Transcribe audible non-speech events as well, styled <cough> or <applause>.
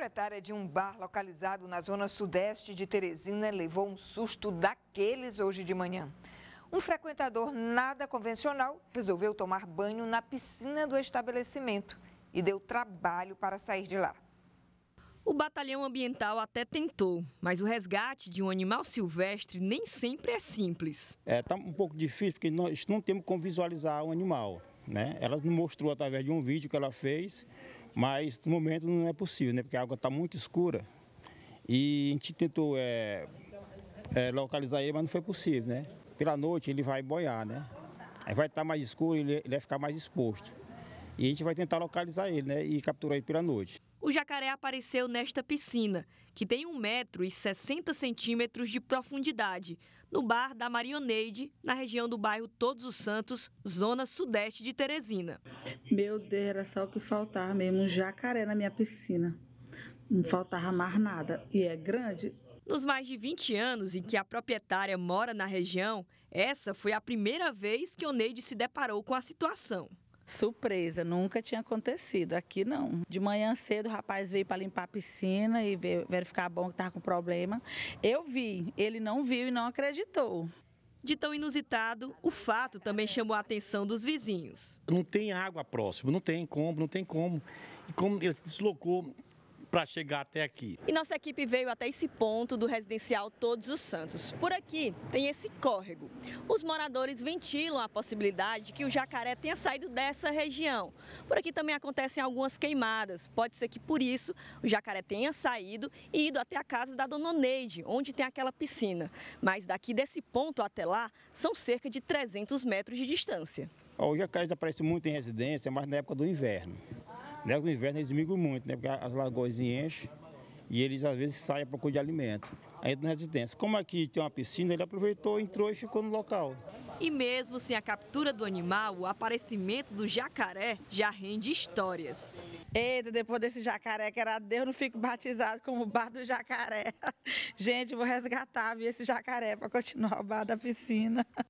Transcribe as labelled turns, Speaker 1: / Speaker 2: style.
Speaker 1: proprietária de um bar localizado na zona sudeste de Teresina levou um susto daqueles hoje de manhã. Um frequentador nada convencional resolveu tomar banho na piscina do estabelecimento e deu trabalho para sair de lá. O batalhão ambiental até tentou, mas o resgate de um animal silvestre
Speaker 2: nem sempre é simples. É, tá um pouco difícil porque nós não temos como visualizar o animal. Né? Ela mostrou através de um vídeo que ela fez, mas no momento não é possível, né? porque a água está muito escura. E a gente tentou é, é, localizar ele, mas não foi possível. Né? Pela noite ele vai boiar, né? Aí vai estar tá mais escuro e ele, ele vai ficar mais exposto. E a gente vai tentar localizar ele né? e capturar ele pela noite
Speaker 1: o jacaré apareceu nesta piscina, que tem 160 metro e centímetros de profundidade, no bar da Marioneide, na região do bairro Todos os Santos, zona sudeste de Teresina.
Speaker 3: Meu Deus, era só o que faltava mesmo, um jacaré na minha piscina. Não faltava mais nada. E é grande?
Speaker 1: Nos mais de 20 anos em que a proprietária mora na região, essa foi a primeira vez que Oneide se deparou com a situação
Speaker 3: surpresa, nunca tinha acontecido. Aqui não. De manhã cedo o rapaz veio para limpar a piscina e verificar bom que estava com problema. Eu vi, ele não viu e não acreditou. De tão inusitado, o fato também chamou a atenção dos vizinhos.
Speaker 2: Não tem água próximo, não tem como, não tem como. E como ele se deslocou para chegar até aqui. E
Speaker 1: nossa equipe veio até esse ponto do residencial Todos os Santos. Por aqui tem esse córrego. Os moradores ventilam a possibilidade que o jacaré tenha saído dessa região. Por aqui também acontecem algumas queimadas. Pode ser que por isso o jacaré tenha saído e ido até a casa da dona Neide, onde tem aquela piscina. Mas daqui desse ponto até lá são cerca de 300 metros de distância.
Speaker 2: O jacaré aparece muito em residência, mas na época do inverno. Né? No inverno eles migram muito, né? Porque as lagoas enchem e eles às vezes saem para procura de alimento. Aí na residência. Como aqui tem uma piscina, ele aproveitou, entrou e ficou no local.
Speaker 1: E mesmo sem a captura do animal, o aparecimento do jacaré já rende histórias. Eita,
Speaker 3: depois desse jacaré que era Deus, não fico batizado como bar do jacaré. <laughs> Gente, vou resgatar esse jacaré para continuar o bar da piscina. <laughs>